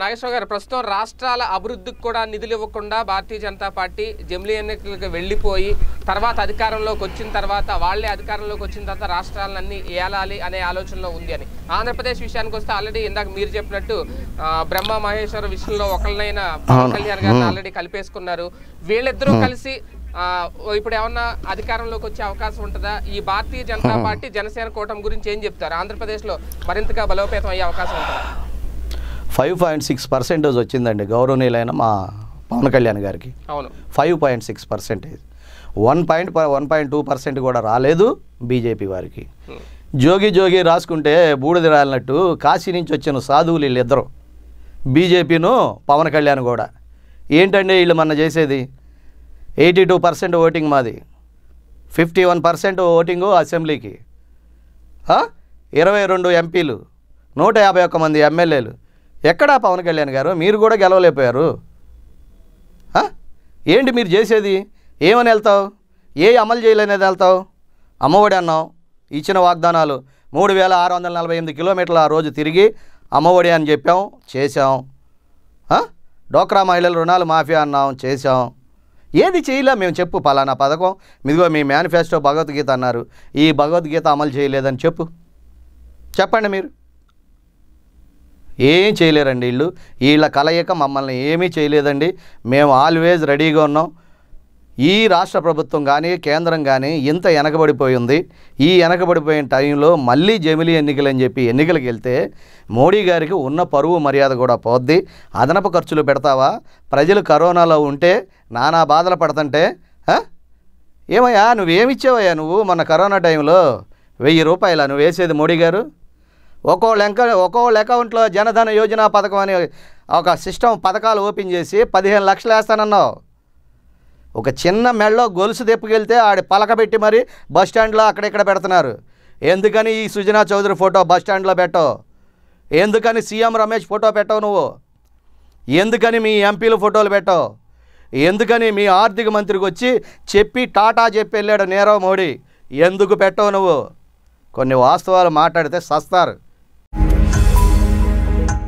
నాగేశ్వర గారు ప్రస్తుతం రాష్ట్రాల అభివృద్ధికి కూడా నిధులు ఇవ్వకుండా భారతీయ జనతా పార్టీ జమిలీ ఎన్నికలకు వెళ్ళిపోయి తర్వాత అధికారంలోకి వచ్చిన తర్వాత వాళ్లే అధికారంలోకి వచ్చిన తర్వాత రాష్ట్రాలన్నీ ఏలాలి అనే ఆలోచనలో ఉంది అని ఆంధ్రప్రదేశ్ విషయానికి వస్తే ఆల్రెడీ ఇందాక మీరు చెప్పినట్టు బ్రహ్మ మహేశ్వర విషయంలో ఒకళ్ళనైనా పవన్ కళ్యాణ్ గారిని ఆల్రెడీ కలిపేసుకున్నారు వీళ్ళిద్దరూ కలిసి ఇప్పుడు ఏమన్నా అధికారంలోకి వచ్చే అవకాశం ఉంటుందా ఈ భారతీయ జనతా పార్టీ జనసేన కూటమి గురించి ఏం చెప్తారు ఆంధ్రప్రదేశ్లో మరింతగా బలోపేతం అయ్యే అవకాశం ఉంటుందా ఫైవ్ పాయింట్ సిక్స్ పర్సెంటేజ్ వచ్చిందండి గౌరవనీయులైన మా పవన్ కళ్యాణ్ గారికి అవును five point six percentage one point one point two percent కూడా రాలేదు బీజేపీ వారికి జోగి జోగి రాసుకుంటే బూడిద రాలినట్టు కాశీ నుంచి వచ్చిన సాధువులు వీళ్ళిద్దరు బీజేపీను పవన్ కళ్యాణ్ కూడా ఏంటండి వీళ్ళు మన చేసేది ఎయిటీ టూ పర్సెంట్ ఓటింగ్ మాది ఫిఫ్టీ వన్ పర్సెంట్ ఓటింగు అసెంబ్లీకి ఇరవై రెండు ఎంపీలు నూట యాభై ఒక్క మంది ఎమ్మెల్యేలు ఎక్కడా పవన్ కళ్యాణ్ గారు మీరు కూడా గెలవలేకపోయారు ఏంటి మీరు చేసేది ఏమని వెళ్తావు ఏ అమలు చేయలేనేది వెళ్తావు అమ్మఒడి అన్నావు ఇచ్చిన వాగ్దానాలు మూడు వేల ఆరు వందల నలభై ఎనిమిది కిలోమీటర్లు ఆ రోజు తిరిగి అమ్మఒడి అని చెప్పాం చేశాం డోక్రా మహిళల రుణాలు మాఫీ అన్నాం చేశాం ఏది చేయలే మేము చెప్పు పలానా పథకం మీదిగో మీ మేనిఫెస్టో భగవద్గీత అన్నారు ఈ భగవద్గీత అమలు చేయలేదని చెప్పు చెప్పండి మీరు ఏం చేయలేరండి వీళ్ళు వీళ్ళ కలయిక మమ్మల్ని ఏమీ చేయలేదండి మేము ఆల్వేజ్ రెడీగా ఉన్నాం ఈ రాష్ట్ర ప్రభుత్వం కానీ కేంద్రం కానీ ఇంత వెనకబడిపోయింది ఈ వెనకబడిపోయిన టైంలో మళ్ళీ జమిలి ఎన్నికలు అని చెప్పి ఎన్నికలకు వెళ్తే మోడీ గారికి ఉన్న పరువు మర్యాద కూడా పోద్ది అదనపు ఖర్చులు పెడతావా ప్రజలు కరోనాలో ఉంటే నానా బాధలు పడుతుంటే ఏమయ్యా నువ్వేమిచ్చావయ్యా నువ్వు మొన్న కరోనా టైంలో వెయ్యి రూపాయల నువ్వు వేసేది మోడీ గారు ఒక్కోళ్ళ ఎంక ఒక్కోళ్ళ అకౌంట్లో జనధన యోజన పథకం అనే ఒక సిస్టమ్ పథకాలు ఓపెన్ చేసి పదిహేను లక్షలు వేస్తానన్నావు ఒక చిన్న మెళ్ళో గొలుసు తెప్పుకెళ్తే ఆడి పలకబెట్టి మరి బస్ స్టాండ్లో అక్కడెక్కడ పెడుతున్నారు ఎందుకని ఈ సుజనా చౌదరి ఫోటో బస్ స్టాండ్లో ఎందుకని సీఎం రమేష్ ఫోటో పెట్టవు నువ్వు ఎందుకని మీ ఎంపీలు ఫోటోలు పెట్టవు ఎందుకని మీ ఆర్థిక మంత్రికి వచ్చి చెప్పి టాటా చెప్పి వెళ్ళాడు నీరవ్ మోడీ ఎందుకు పెట్టవు నువ్వు కొన్ని వాస్తవాలు మాట్లాడితే సస్తారు